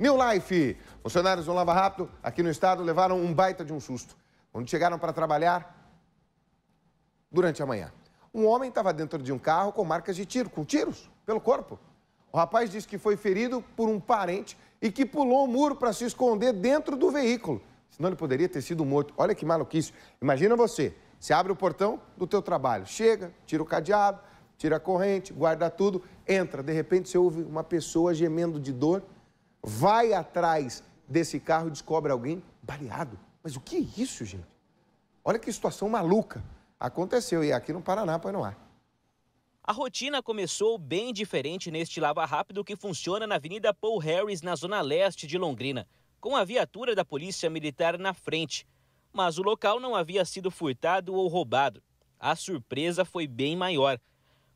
New Life. Funcionários do Lava Rápido, aqui no estado, levaram um baita de um susto. Quando chegaram para trabalhar, durante a manhã, um homem estava dentro de um carro com marcas de tiro, com tiros pelo corpo. O rapaz disse que foi ferido por um parente e que pulou o um muro para se esconder dentro do veículo. Senão ele poderia ter sido morto. Olha que maluquice. Imagina você, você abre o portão do teu trabalho, chega, tira o cadeado, tira a corrente, guarda tudo, entra. De repente você ouve uma pessoa gemendo de dor vai atrás desse carro e descobre alguém baleado. Mas o que é isso, gente? Olha que situação maluca. Aconteceu e é aqui no Paraná põe no ar. A rotina começou bem diferente neste Lava Rápido que funciona na Avenida Paul Harris, na zona leste de Londrina, com a viatura da Polícia Militar na frente. Mas o local não havia sido furtado ou roubado. A surpresa foi bem maior.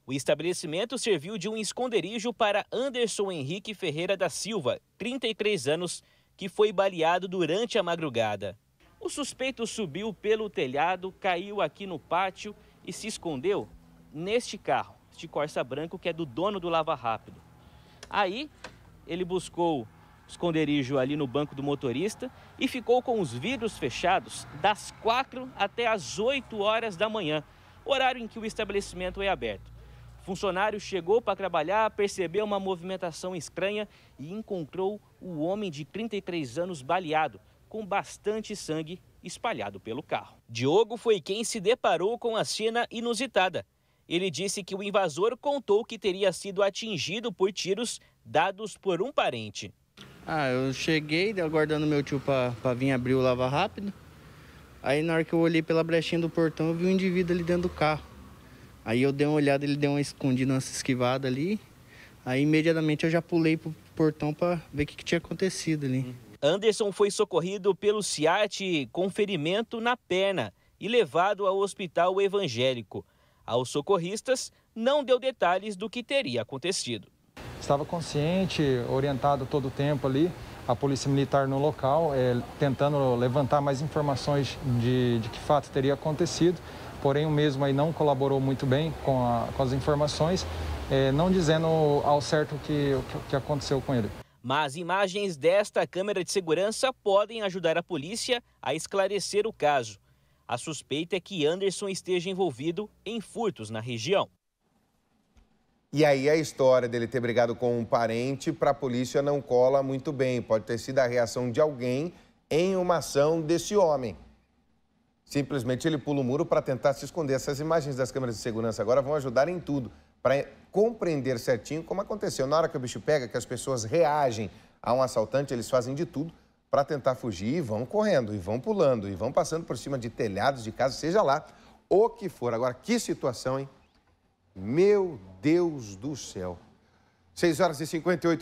O estabelecimento serviu de um esconderijo para Anderson Henrique Ferreira da Silva, 33 anos, que foi baleado durante a madrugada. O suspeito subiu pelo telhado, caiu aqui no pátio e se escondeu neste carro, este Corsa branco que é do dono do Lava Rápido. Aí ele buscou esconderijo ali no banco do motorista e ficou com os vidros fechados das 4 até as 8 horas da manhã, horário em que o estabelecimento é aberto. Funcionário chegou para trabalhar, percebeu uma movimentação estranha e encontrou o homem de 33 anos baleado, com bastante sangue espalhado pelo carro. Diogo foi quem se deparou com a cena inusitada. Ele disse que o invasor contou que teria sido atingido por tiros dados por um parente. Ah, eu cheguei aguardando meu tio para vir abrir o lava rápido. Aí na hora que eu olhei pela brechinha do portão, eu vi um indivíduo ali dentro do carro. Aí eu dei uma olhada, ele deu uma escondida, uma esquivada ali. Aí imediatamente eu já pulei pro portão para ver o que, que, tinha acontecido ali. Uhum. Anderson foi socorrido pelo Ciat com ferimento na perna e levado ao hospital evangélico. Aos socorristas, não deu detalhes do que teria acontecido. Estava consciente, orientado todo o tempo ali a Polícia Militar no local, é, tentando levantar mais informações de, de que fato teria acontecido, porém o mesmo aí não colaborou muito bem com, a, com as informações, é, não dizendo ao certo o que, que, que aconteceu com ele. Mas imagens desta câmera de segurança podem ajudar a polícia a esclarecer o caso. A suspeita é que Anderson esteja envolvido em furtos na região. E aí a história dele ter brigado com um parente para a polícia não cola muito bem. Pode ter sido a reação de alguém em uma ação desse homem. Simplesmente ele pula o muro para tentar se esconder. Essas imagens das câmeras de segurança agora vão ajudar em tudo para compreender certinho como aconteceu. Na hora que o bicho pega, que as pessoas reagem a um assaltante, eles fazem de tudo para tentar fugir e vão correndo, e vão pulando, e vão passando por cima de telhados de casa, seja lá o que for. Agora, que situação, hein? Meu Deus do céu. 6 horas e 58